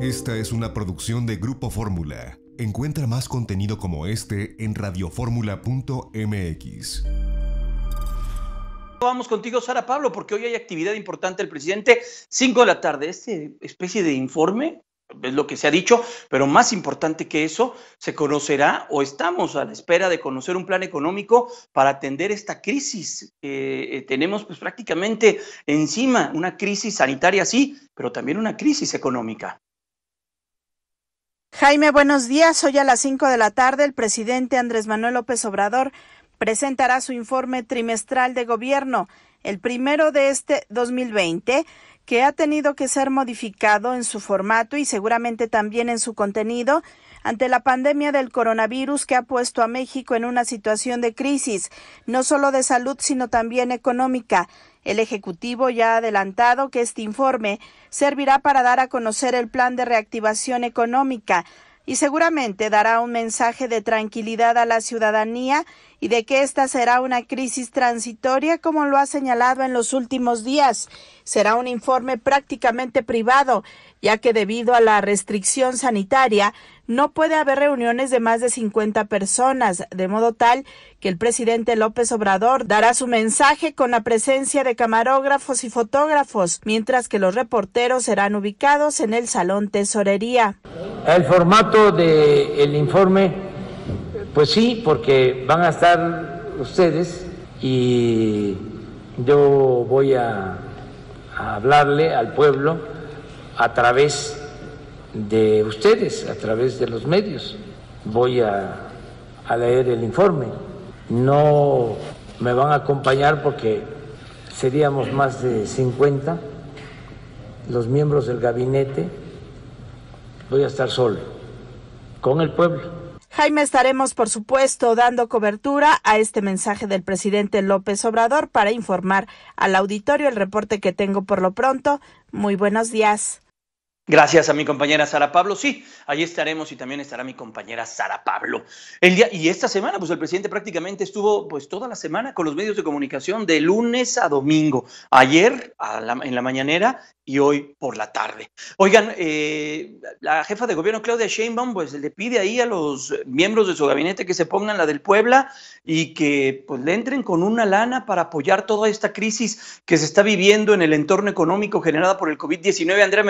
Esta es una producción de Grupo Fórmula. Encuentra más contenido como este en radioformula.mx. Vamos contigo, Sara Pablo, porque hoy hay actividad importante del presidente, cinco de la tarde. Este especie de informe es lo que se ha dicho, pero más importante que eso, se conocerá o estamos a la espera de conocer un plan económico para atender esta crisis que eh, tenemos pues prácticamente encima, una crisis sanitaria sí, pero también una crisis económica. Jaime, buenos días. Hoy a las 5 de la tarde el presidente Andrés Manuel López Obrador presentará su informe trimestral de gobierno el primero de este 2020, que ha tenido que ser modificado en su formato y seguramente también en su contenido ante la pandemia del coronavirus que ha puesto a México en una situación de crisis, no solo de salud, sino también económica. El Ejecutivo ya ha adelantado que este informe servirá para dar a conocer el plan de reactivación económica, y seguramente dará un mensaje de tranquilidad a la ciudadanía y de que esta será una crisis transitoria como lo ha señalado en los últimos días. Será un informe prácticamente privado, ya que debido a la restricción sanitaria no puede haber reuniones de más de 50 personas, de modo tal que el presidente López Obrador dará su mensaje con la presencia de camarógrafos y fotógrafos, mientras que los reporteros serán ubicados en el salón tesorería. El formato del el informe, pues sí, porque van a estar ustedes y yo voy a, hablarle al pueblo a través de ustedes, a través de los medios. Voy a, a leer el informe. No me van a acompañar porque seríamos más de 50 los miembros del gabinete voy a estar solo con el pueblo. Jaime, estaremos, por supuesto, dando cobertura a este mensaje del presidente López Obrador para informar al auditorio el reporte que tengo por lo pronto. Muy buenos días. Gracias a mi compañera Sara Pablo. Sí, ahí estaremos y también estará mi compañera Sara Pablo. El día, y esta semana, pues el presidente prácticamente estuvo pues toda la semana con los medios de comunicación de lunes a domingo. Ayer en la mañanera y hoy por la tarde. Oigan, eh, la jefa de gobierno Claudia Sheinbaum pues le pide ahí a los miembros de su gabinete que se pongan la del Puebla y que pues le entren con una lana para apoyar toda esta crisis que se está viviendo en el entorno económico generada por el COVID-19. Andrea